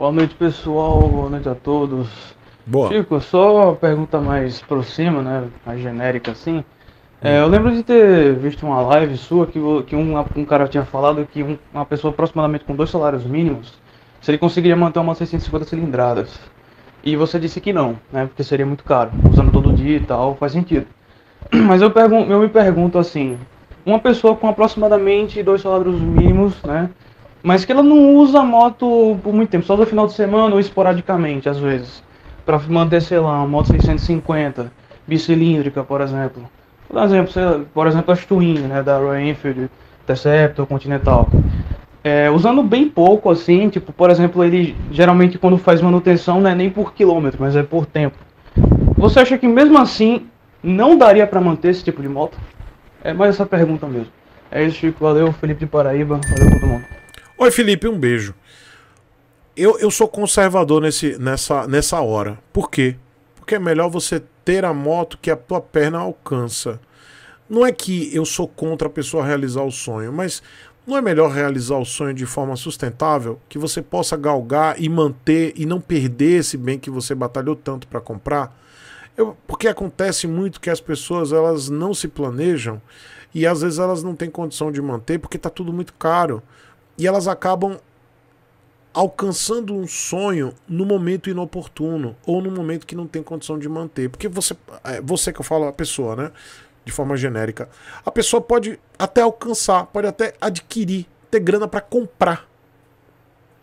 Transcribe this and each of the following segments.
Boa noite, pessoal. Boa noite a todos. Boa. Chico, só uma pergunta mais próxima, né? Mais genérica assim. É, hum. eu lembro de ter visto uma live sua que, que um, um cara tinha falado que um, uma pessoa aproximadamente com dois salários mínimos, se ele conseguiria manter uma 650 cilindradas. E você disse que não, né? Porque seria muito caro, usando todo dia e tal, faz sentido. Mas eu, pergun eu me pergunto assim, uma pessoa com aproximadamente dois salários mínimos, né? mas que ela não usa a moto por muito tempo, só no final de semana ou esporadicamente, às vezes, para manter, sei lá, uma moto 650, bicilíndrica, por exemplo. Por exemplo, sei, lá, por exemplo, as Twin, né, da Royal Enfield, Deceptor, Continental. É, usando bem pouco, assim, tipo, por exemplo, ele geralmente quando faz manutenção não é nem por quilômetro, mas é por tempo. Você acha que mesmo assim não daria para manter esse tipo de moto? É mais essa pergunta mesmo. É isso, Chico. Valeu, Felipe de Paraíba. Valeu todo mundo. Oi, Felipe, um beijo. Eu, eu sou conservador nesse, nessa, nessa hora. Por quê? Porque é melhor você ter a moto que a tua perna alcança. Não é que eu sou contra a pessoa realizar o sonho, mas não é melhor realizar o sonho de forma sustentável, que você possa galgar e manter e não perder esse bem que você batalhou tanto para comprar? Eu, porque acontece muito que as pessoas elas não se planejam e às vezes elas não têm condição de manter porque está tudo muito caro e elas acabam alcançando um sonho no momento inoportuno ou no momento que não tem condição de manter. Porque você, é, você que eu falo, a pessoa, né? De forma genérica. A pessoa pode até alcançar, pode até adquirir, ter grana para comprar.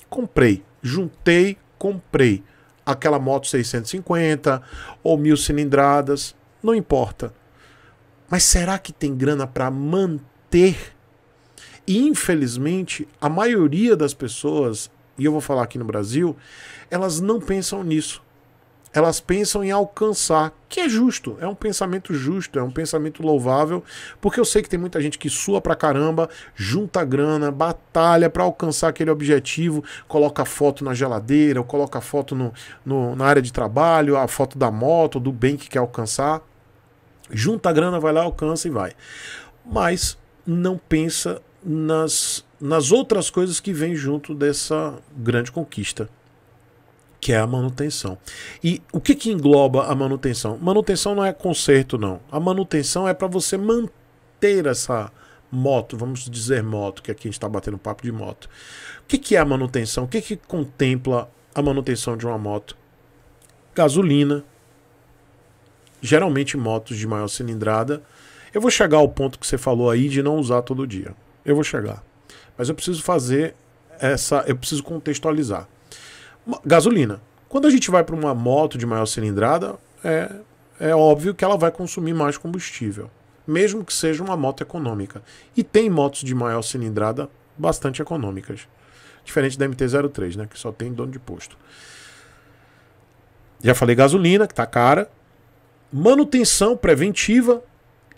Comprei, juntei, comprei aquela moto 650 ou mil cilindradas, não importa. Mas será que tem grana para manter infelizmente, a maioria das pessoas, e eu vou falar aqui no Brasil, elas não pensam nisso. Elas pensam em alcançar, que é justo, é um pensamento justo, é um pensamento louvável, porque eu sei que tem muita gente que sua pra caramba, junta grana, batalha para alcançar aquele objetivo, coloca foto na geladeira, ou coloca foto no, no, na área de trabalho, a foto da moto, do bem que quer alcançar, junta grana, vai lá, alcança e vai. Mas não pensa nas, nas outras coisas que vêm junto dessa grande conquista, que é a manutenção. E o que, que engloba a manutenção? Manutenção não é conserto, não. A manutenção é para você manter essa moto, vamos dizer moto, que aqui a gente está batendo papo de moto. O que, que é a manutenção? O que, que contempla a manutenção de uma moto? Gasolina, geralmente motos de maior cilindrada. Eu vou chegar ao ponto que você falou aí de não usar todo dia. Eu vou chegar. Mas eu preciso fazer essa. Eu preciso contextualizar. Gasolina. Quando a gente vai para uma moto de maior cilindrada, é, é óbvio que ela vai consumir mais combustível. Mesmo que seja uma moto econômica. E tem motos de maior cilindrada bastante econômicas. Diferente da MT-03, né? Que só tem dono de posto. Já falei gasolina, que tá cara. Manutenção preventiva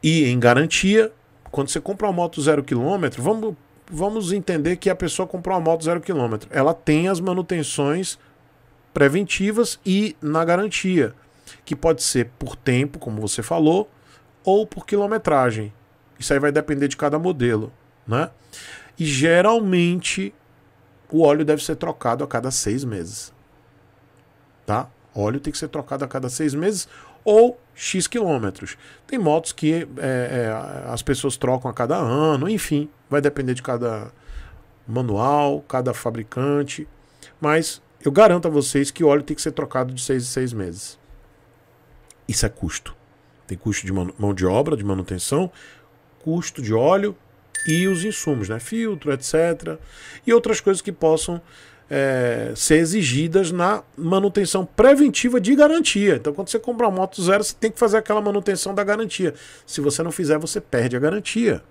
e em garantia quando você compra uma moto zero quilômetro, vamos, vamos entender que a pessoa comprou uma moto zero quilômetro. Ela tem as manutenções preventivas e na garantia, que pode ser por tempo, como você falou, ou por quilometragem. Isso aí vai depender de cada modelo, né? E geralmente o óleo deve ser trocado a cada seis meses, tá? óleo tem que ser trocado a cada seis meses ou X quilômetros. Tem motos que é, é, as pessoas trocam a cada ano, enfim, vai depender de cada manual, cada fabricante. Mas eu garanto a vocês que óleo tem que ser trocado de seis em seis meses. Isso é custo. Tem custo de mão de obra, de manutenção, custo de óleo e os insumos, né? Filtro, etc. E outras coisas que possam é, ser exigidas na manutenção preventiva de garantia. Então, quando você compra uma moto zero, você tem que fazer aquela manutenção da garantia. Se você não fizer, você perde a garantia.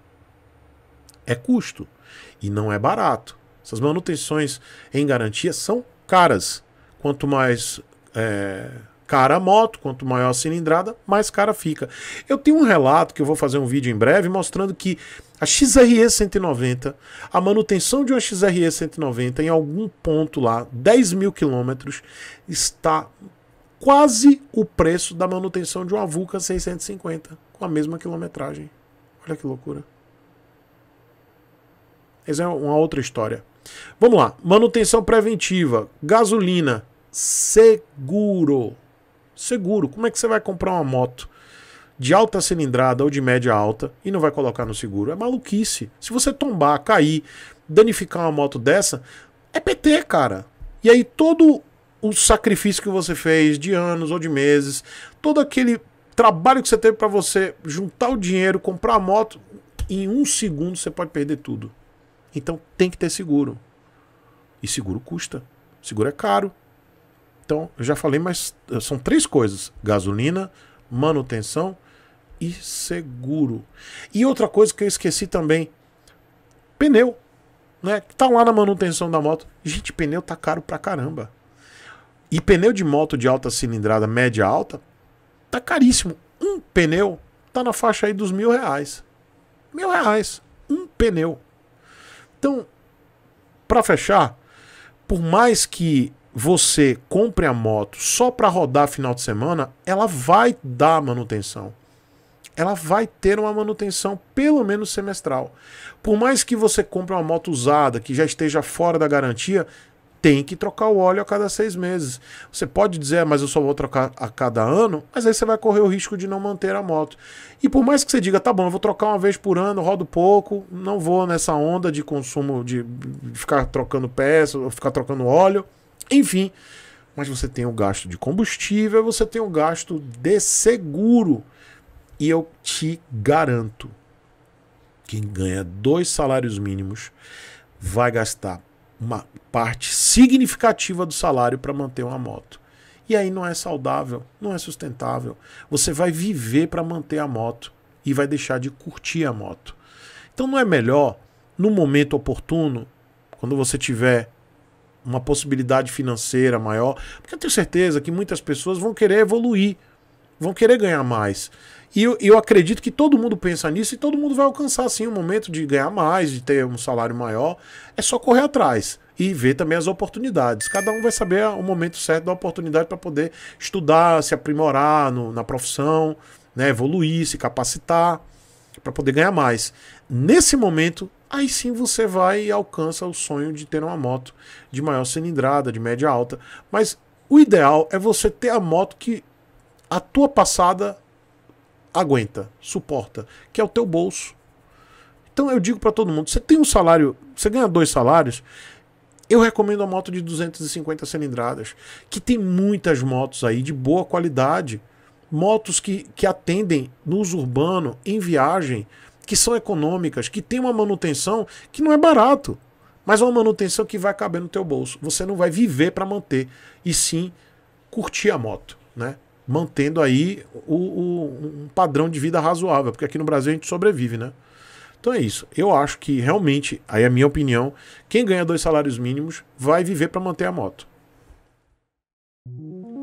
É custo e não é barato. Essas manutenções em garantia são caras. Quanto mais é, cara a moto, quanto maior a cilindrada, mais cara fica. Eu tenho um relato que eu vou fazer um vídeo em breve mostrando que a XRE 190, a manutenção de uma XRE 190 em algum ponto lá, 10 mil quilômetros, está quase o preço da manutenção de uma Vulca 650, com a mesma quilometragem. Olha que loucura. Essa é uma outra história. Vamos lá. Manutenção preventiva, gasolina, seguro seguro. Como é que você vai comprar uma moto de alta cilindrada ou de média alta e não vai colocar no seguro? É maluquice. Se você tombar, cair, danificar uma moto dessa, é PT, cara. E aí todo o sacrifício que você fez de anos ou de meses, todo aquele trabalho que você teve para você juntar o dinheiro, comprar a moto, em um segundo você pode perder tudo. Então tem que ter seguro. E seguro custa. Seguro é caro. Então, eu já falei, mas eh, são três coisas: gasolina, manutenção e seguro. E outra coisa que eu esqueci também: pneu. Né? Tá lá na manutenção da moto. Gente, pneu tá caro pra caramba. E pneu de moto de alta cilindrada, média alta, tá caríssimo. Um pneu tá na faixa aí dos mil reais. Mil reais. Um pneu. Então, para fechar, por mais que você compre a moto só para rodar final de semana, ela vai dar manutenção. Ela vai ter uma manutenção pelo menos semestral. Por mais que você compre uma moto usada que já esteja fora da garantia, tem que trocar o óleo a cada seis meses. Você pode dizer, ah, mas eu só vou trocar a cada ano, mas aí você vai correr o risco de não manter a moto. E por mais que você diga, tá bom, eu vou trocar uma vez por ano, rodo pouco, não vou nessa onda de consumo, de ficar trocando peças, ficar trocando óleo. Enfim, mas você tem o gasto de combustível, você tem o gasto de seguro. E eu te garanto, quem ganha dois salários mínimos vai gastar uma parte significativa do salário para manter uma moto. E aí não é saudável, não é sustentável. Você vai viver para manter a moto e vai deixar de curtir a moto. Então não é melhor, no momento oportuno, quando você tiver uma possibilidade financeira maior, porque eu tenho certeza que muitas pessoas vão querer evoluir, vão querer ganhar mais. E eu, eu acredito que todo mundo pensa nisso e todo mundo vai alcançar sim o um momento de ganhar mais, de ter um salário maior. É só correr atrás e ver também as oportunidades. Cada um vai saber o momento certo da oportunidade para poder estudar, se aprimorar no, na profissão, né, evoluir, se capacitar para poder ganhar mais. Nesse momento, aí sim você vai e alcança o sonho de ter uma moto de maior cilindrada, de média alta. Mas o ideal é você ter a moto que a tua passada aguenta, suporta, que é o teu bolso. Então eu digo para todo mundo, você tem um salário, você ganha dois salários, eu recomendo a moto de 250 cilindradas, que tem muitas motos aí de boa qualidade motos que, que atendem no uso urbano, em viagem, que são econômicas, que tem uma manutenção que não é barato, mas é uma manutenção que vai caber no teu bolso. Você não vai viver para manter, e sim curtir a moto, né? Mantendo aí o, o, um padrão de vida razoável, porque aqui no Brasil a gente sobrevive, né? Então é isso. Eu acho que realmente, aí é a minha opinião, quem ganha dois salários mínimos vai viver para manter a moto.